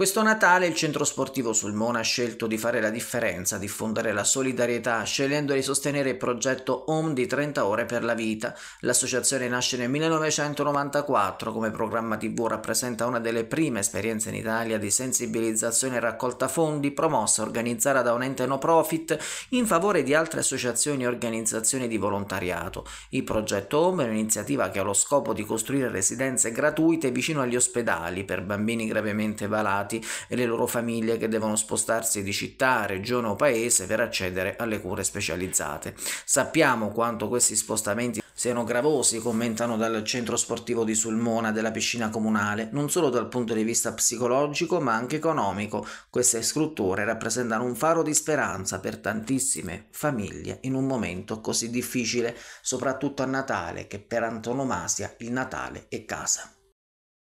Questo Natale il centro sportivo Sulmona ha scelto di fare la differenza, diffondere la solidarietà, scegliendo di sostenere il progetto Home di 30 ore per la vita. L'associazione nasce nel 1994 come programma TV rappresenta una delle prime esperienze in Italia di sensibilizzazione e raccolta fondi promossa e organizzata da un ente no profit in favore di altre associazioni e organizzazioni di volontariato. Il progetto Home è un'iniziativa che ha lo scopo di costruire residenze gratuite vicino agli ospedali per bambini gravemente malati malati e le loro famiglie che devono spostarsi di città, regione o paese per accedere alle cure specializzate. Sappiamo quanto questi spostamenti siano gravosi, commentano dal centro sportivo di Sulmona della piscina comunale, non solo dal punto di vista psicologico ma anche economico. Queste strutture rappresentano un faro di speranza per tantissime famiglie in un momento così difficile, soprattutto a Natale, che per antonomasia il Natale è casa.